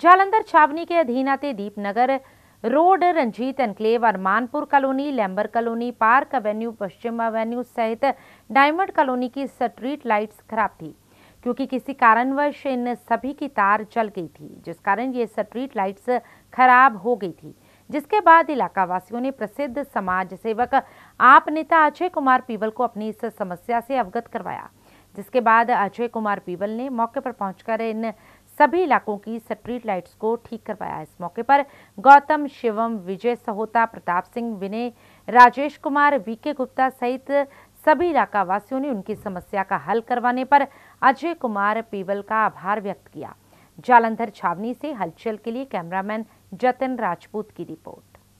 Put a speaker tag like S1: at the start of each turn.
S1: जालंधर छावनी के अधीन आते दीपनगर रोड रंजीत एनक्लेव और मानपुर कॉलोनी लैम्बर colony park avenue Paschim avenue सहित डायमंड कॉलोनी की स्ट्रीट लाइट्स खराब थी क्योंकि किसी कारणवश इन सभी की तार जल गई थी जिस कारण ये स्ट्रीट लाइट्स खराब हो गई थी जिसके बाद इलाका वासियों ने प्रसिद्ध समाज सेवक आप नेता अजय कुमार पीवल को अपनी इस समस्या से अवगत करवाया जिसके बाद अजय कुमार पीवल ने मौके पर पहुंचकर इन सभी इलाकों की स्ट्रीट लाइट्स को ठीक करवाया इस मौके पर गौतम शिवम विजय सहोता प्रताप सिंह विनय राजेश कुमार वीके गुप्ता सहित सभी इलाका वासियों ने उनकी समस्या का हल करवाने पर अजय कुमार पीवल का आभार व्यक्त किया जालंधर छावनी से हलचल के लिए कैमरामैन जतिन राजपूत की रिपोर्ट